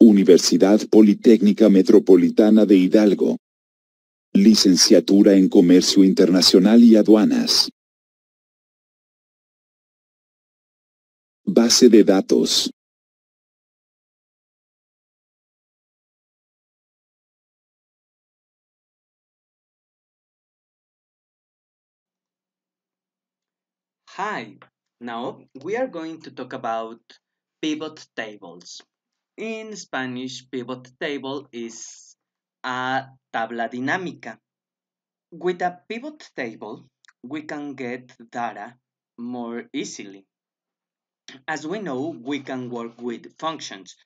Universidad Politécnica Metropolitana de Hidalgo. Licenciatura en Comercio Internacional y Aduanas. Base de datos. Hi, now we are going to talk about pivot tables. In Spanish, pivot table is a tabla dinámica. With a pivot table, we can get data more easily. As we know, we can work with functions,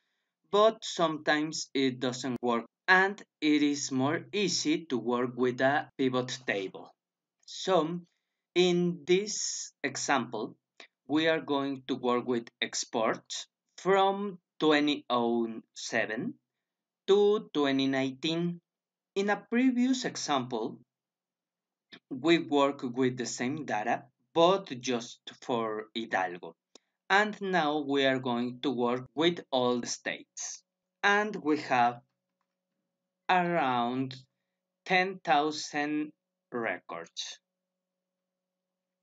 but sometimes it doesn't work and it is more easy to work with a pivot table. So, in this example, we are going to work with exports from 2007 to 2019. In a previous example, we work with the same data, but just for Hidalgo. And now we are going to work with all the states. And we have around 10,000 records.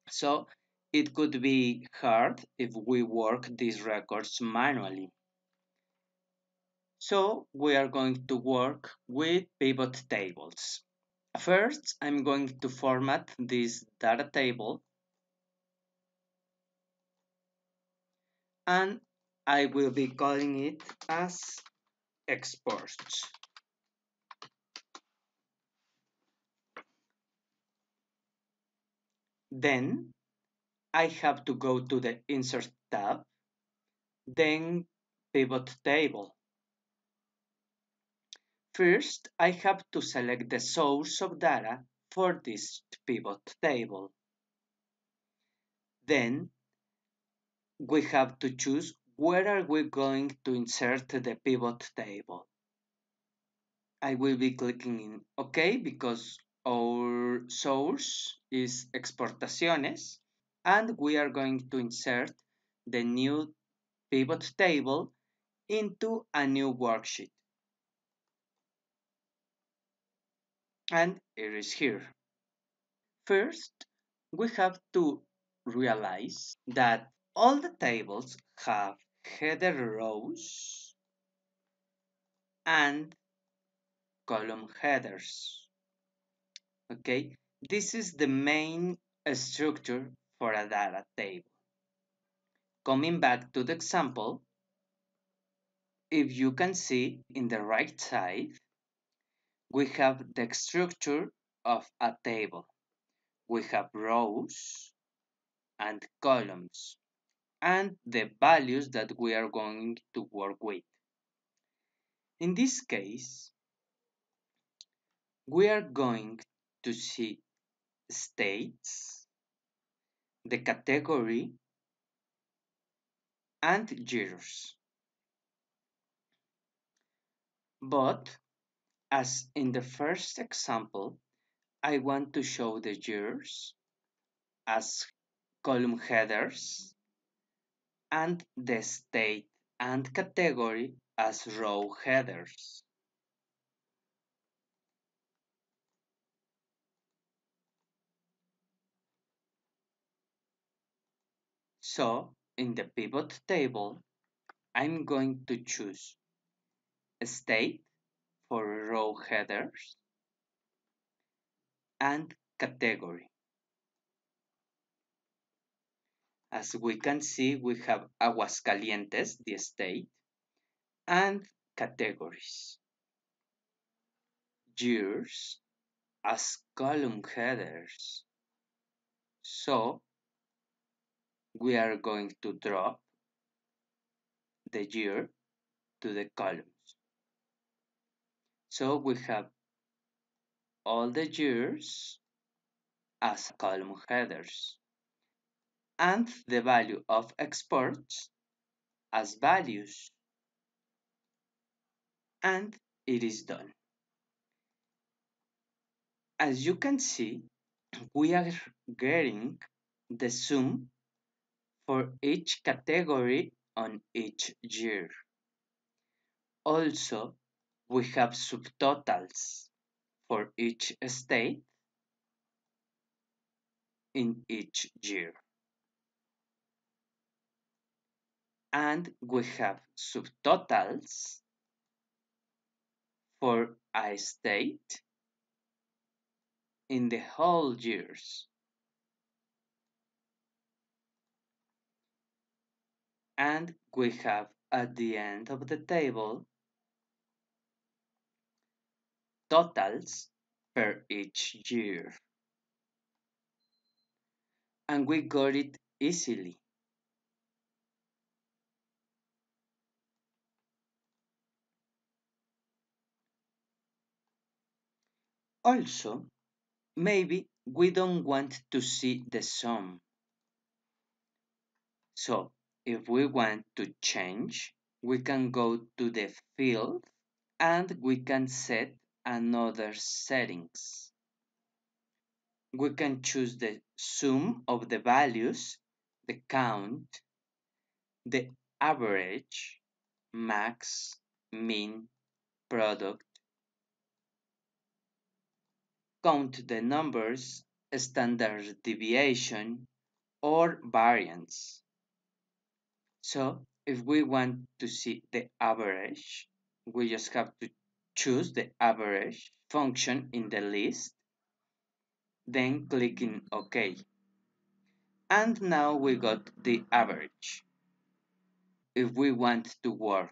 So it could be hard if we work these records manually. So we are going to work with pivot tables. First, I'm going to format this data table and I will be calling it as export. Then I have to go to the insert tab, then pivot table. First, I have to select the source of data for this pivot table. Then, we have to choose where are we going to insert the pivot table. I will be clicking in OK because our source is exportaciones and we are going to insert the new pivot table into a new worksheet. and it is here. First, we have to realize that all the tables have header rows and column headers. Okay, this is the main structure for a data table. Coming back to the example, if you can see in the right side, we have the structure of a table. We have rows and columns and the values that we are going to work with. In this case, we are going to see states, the category, and years. But as in the first example, I want to show the years as column headers and the state and category as row headers. So, in the pivot table, I'm going to choose state for row headers and category. As we can see, we have Aguascalientes, the state, and categories. Years as column headers. So, we are going to drop the year to the columns. So we have all the years as column headers and the value of exports as values and it is done. As you can see, we are getting the sum for each category on each year. Also, we have subtotals for each state in each year. And we have subtotals for a state in the whole years. And we have at the end of the table totals per each year. And we got it easily. Also, maybe we don't want to see the sum. So, if we want to change, we can go to the field and we can set and other settings. We can choose the sum of the values, the count, the average, max, mean, product. Count the numbers, standard deviation, or variance. So if we want to see the average, we just have to choose the average function in the list, then clicking OK. And now we got the average if we want to work.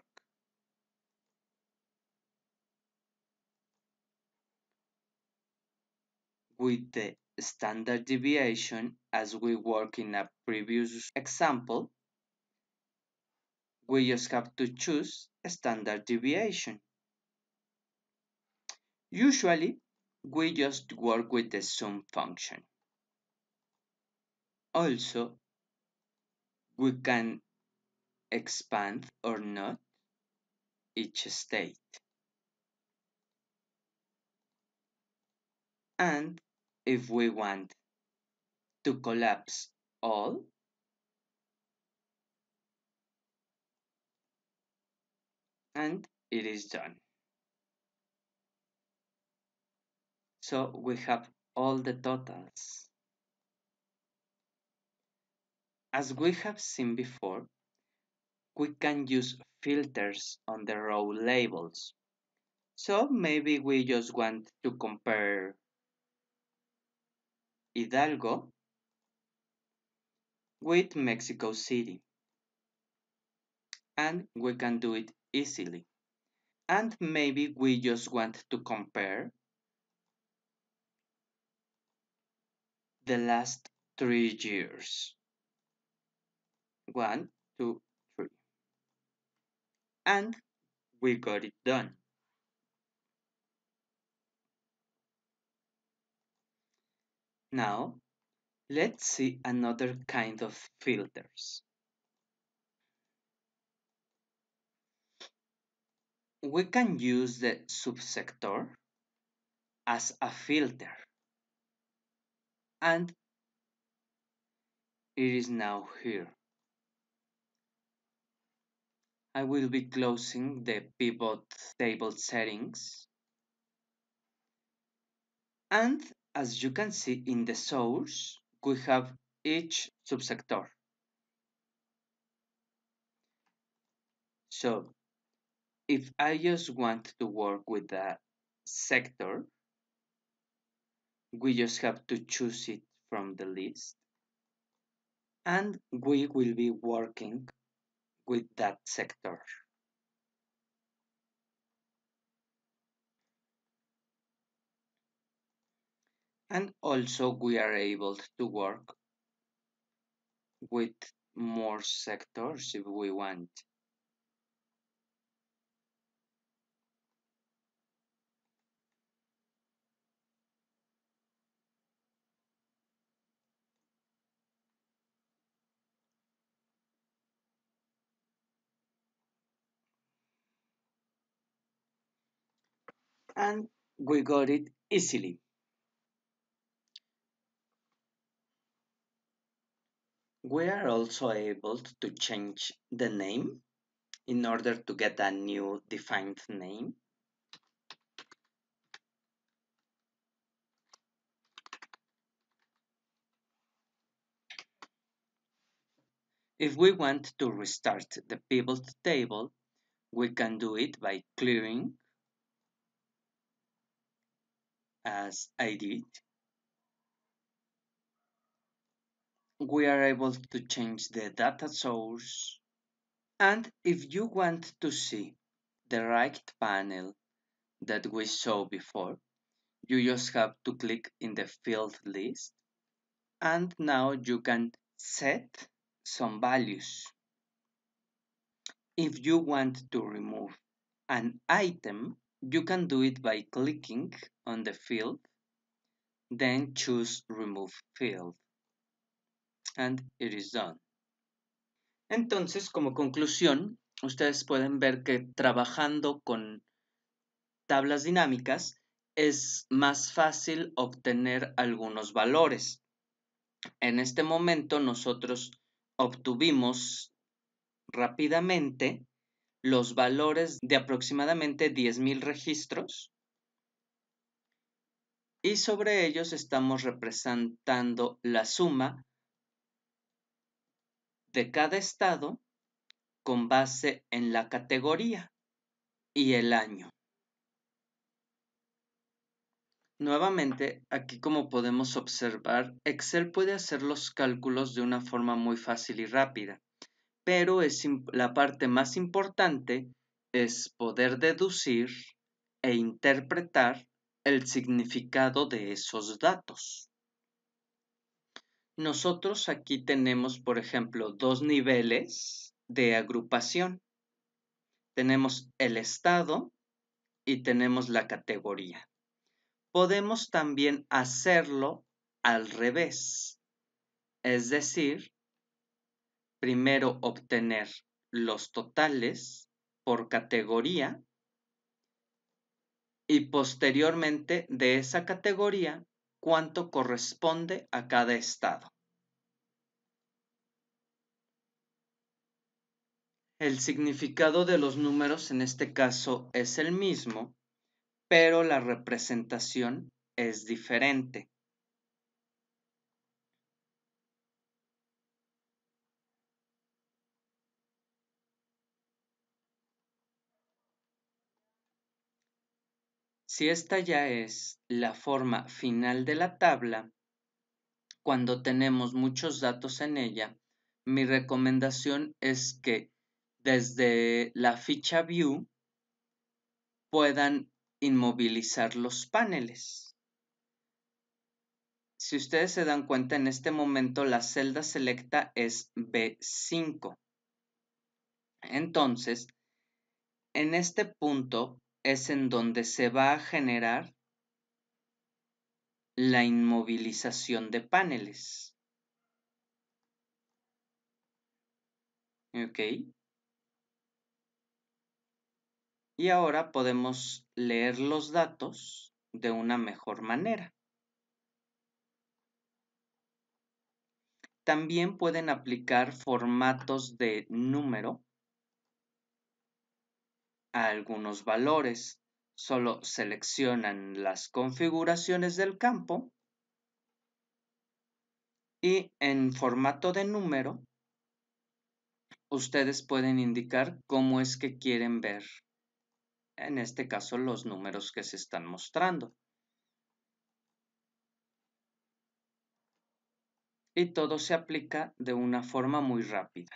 with the standard deviation as we work in a previous example, we just have to choose standard deviation. Usually, we just work with the sum function. Also, we can expand or not each state. And if we want to collapse all, and it is done. So we have all the totals. As we have seen before, we can use filters on the row labels. So maybe we just want to compare Hidalgo with Mexico City. And we can do it easily. And maybe we just want to compare the last three years. One, two, three. And we got it done. Now, let's see another kind of filters. We can use the subsector as a filter and it is now here. I will be closing the pivot table settings and as you can see in the source we have each subsector. So if I just want to work with the sector we just have to choose it from the list and we will be working with that sector. And also we are able to work with more sectors if we want. and we got it easily. We are also able to change the name in order to get a new defined name. If we want to restart the pivot table, we can do it by clearing as I did, we are able to change the data source and if you want to see the right panel that we saw before, you just have to click in the field list and now you can set some values. If you want to remove an item, You can do it by clicking on the field, then choose Remove Field. And it is done. Entonces, como conclusión, ustedes pueden ver que trabajando con tablas dinámicas es más fácil obtener algunos valores. En este momento nosotros obtuvimos rápidamente los valores de aproximadamente 10.000 registros y sobre ellos estamos representando la suma de cada estado con base en la categoría y el año. Nuevamente, aquí como podemos observar, Excel puede hacer los cálculos de una forma muy fácil y rápida pero la parte más importante es poder deducir e interpretar el significado de esos datos. Nosotros aquí tenemos, por ejemplo, dos niveles de agrupación. Tenemos el estado y tenemos la categoría. Podemos también hacerlo al revés, es decir, primero obtener los totales por categoría y posteriormente de esa categoría cuánto corresponde a cada estado. El significado de los números en este caso es el mismo, pero la representación es diferente. Si esta ya es la forma final de la tabla, cuando tenemos muchos datos en ella, mi recomendación es que desde la ficha View puedan inmovilizar los paneles. Si ustedes se dan cuenta, en este momento la celda selecta es B5. Entonces, en este punto es en donde se va a generar la inmovilización de paneles. ¿Ok? Y ahora podemos leer los datos de una mejor manera. También pueden aplicar formatos de número a algunos valores. Solo seleccionan las configuraciones del campo y en formato de número ustedes pueden indicar cómo es que quieren ver, en este caso, los números que se están mostrando. Y todo se aplica de una forma muy rápida.